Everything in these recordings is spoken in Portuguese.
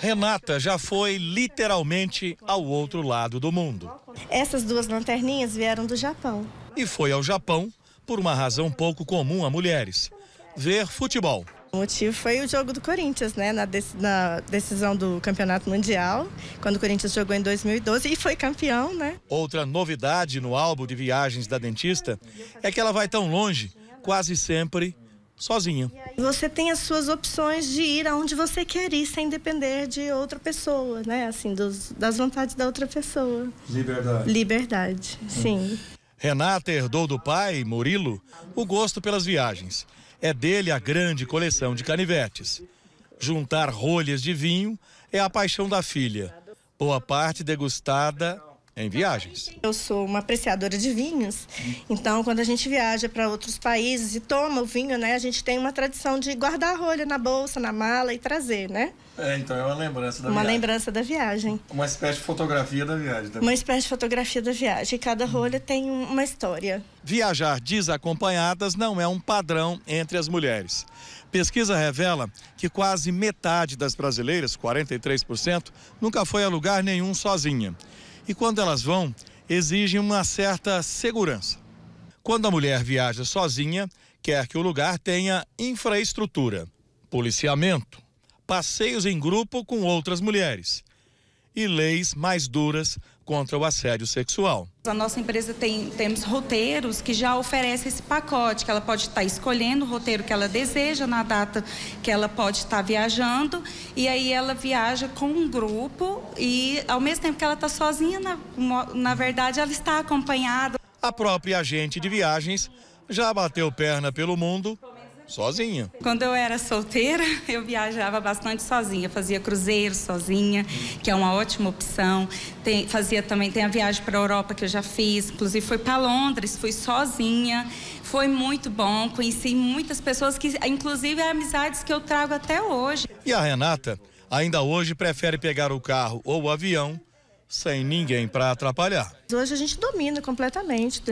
Renata já foi literalmente ao outro lado do mundo. Essas duas lanterninhas vieram do Japão. E foi ao Japão por uma razão pouco comum a mulheres: ver futebol. O motivo foi o jogo do Corinthians, né? Na, dec na, decisão do Campeonato Mundial, quando o Corinthians jogou em 2012 e foi campeão, né? Outra novidade no álbum de viagens da dentista é que ela vai tão longe, quase sempre sozinha. Você tem as suas opções de ir aonde você quer ir sem depender de outra pessoa, né? Assim, dos, das vontades da outra pessoa. Liberdade. Liberdade, sim. Renata herdou do pai, Murilo, o gosto pelas viagens. É dele a grande coleção de canivetes. Juntar rolhas de vinho é a paixão da filha, boa parte degustada é em viagens. Eu sou uma apreciadora de vinhos, então quando a gente viaja para outros países e toma o vinho, né, a gente tem uma tradição de guardar a rolha na bolsa, na mala e trazer, né? É, então é uma lembrança da uma viagem. Uma lembrança da viagem. Uma espécie de fotografia da viagem também. Uma espécie de fotografia da viagem. Cada rolha tem uma história. Viajar desacompanhadas não é um padrão entre as mulheres. Pesquisa revela que quase metade das brasileiras, 43%, nunca foi a lugar nenhum sozinha e quando elas vão, exigem uma certa segurança. Quando a mulher viaja sozinha, quer que o lugar tenha infraestrutura, policiamento, passeios em grupo com outras mulheres e leis mais duras contra o assédio sexual. A nossa empresa tem temos roteiros que já oferece esse pacote, que ela pode estar tá escolhendo o roteiro que ela deseja na data que ela pode estar tá viajando e aí ela viaja com um grupo e ao mesmo tempo que ela está sozinha, na, na verdade ela está acompanhada. A própria agente de viagens já bateu perna pelo mundo Sozinha. Quando eu era solteira, eu viajava bastante sozinha. Fazia cruzeiro sozinha, que é uma ótima opção. Tem, fazia também, tem a viagem para a Europa que eu já fiz. Inclusive, foi para Londres, fui sozinha. Foi muito bom, conheci muitas pessoas que, inclusive, é amizades que eu trago até hoje. E a Renata ainda hoje prefere pegar o carro ou o avião sem ninguém para atrapalhar. Hoje a gente domina completamente,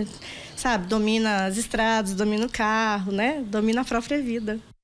sabe? Domina as estradas, domina o carro, né? Domina a própria vida.